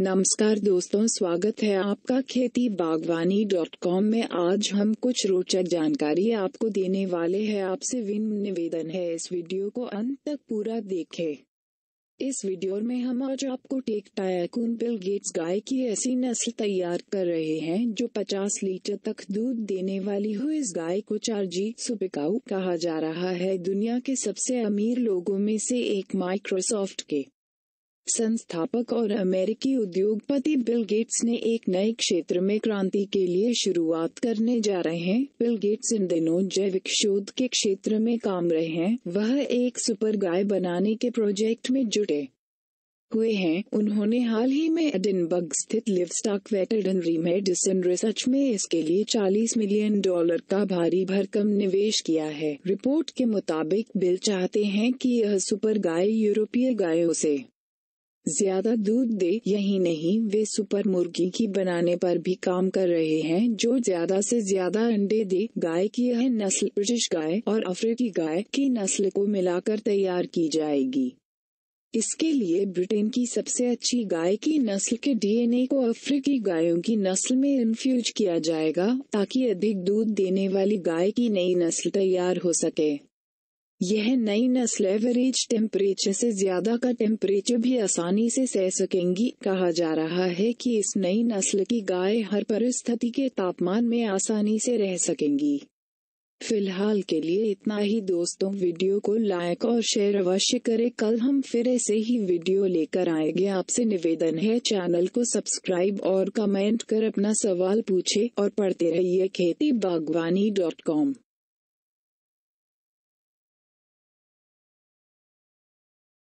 नमस्कार दोस्तों स्वागत है आपका खेती बागवानी डॉट कॉम में आज हम कुछ रोचक जानकारी आपको देने वाले हैं आपसे विन निवेदन है इस वीडियो को अंत तक पूरा देखें। इस वीडियो में हम आज आपको टेक टायकून बिल गेट्स गाय की ऐसी नस्ल तैयार कर रहे हैं जो 50 लीटर तक दूध देने वाली हो इस गाय को चार जी सुबिकाऊ कहा जा रहा है दुनिया के सबसे अमीर लोगों में से एक माइक्रोसॉफ्ट के संस्थापक और अमेरिकी उद्योगपति बिल गेट्स ने एक नए क्षेत्र में क्रांति के लिए शुरुआत करने जा रहे हैं बिल गेट्स इन दिनों जैविक शोध के क्षेत्र में काम रहे हैं वह एक सुपर गाय बनाने के प्रोजेक्ट में जुटे हुए हैं उन्होंने हाल ही में एडिनबर्ग स्थित लिवस्टॉक वेटरनरी मेडिसिन रिसर्च में इसके लिए 40 मिलियन डॉलर का भारी भरकम निवेश किया है रिपोर्ट के मुताबिक बिल चाहते हैं कि यह सुपर गाय यूरोपीय गायों से ज्यादा दूध दे यही नहीं वे सुपर मुर्गी की बनाने पर भी काम कर रहे हैं जो ज्यादा से ज्यादा अंडे दे गाय की यह नस्ल ब्रिटिश गाय और अफ्रीकी गाय की नस्ल को मिलाकर तैयार की जाएगी इसके लिए ब्रिटेन की सबसे अच्छी गाय की नस्ल के डीएनए को अफ्रीकी गायों की नस्ल में इन्फ्यूज किया जाएगा ताकि अधिक दूध देने वाली गाय की नई नस्ल तैयार हो सके यह नई नस्ल एवरेज टेम्परेचर से ज्यादा का टेम्परेचर भी आसानी से सह सकेंगी कहा जा रहा है कि इस नई नस्ल की गाय हर परिस्थिति के तापमान में आसानी से रह सकेंगी फिलहाल के लिए इतना ही दोस्तों वीडियो को लाइक और शेयर अवश्य करें कल हम फिर ऐसे ही वीडियो लेकर आएंगे आपसे निवेदन है चैनल को सब्सक्राइब और कमेंट कर अपना सवाल पूछे और पढ़ते रहिए खेती बागवानी डॉट कॉम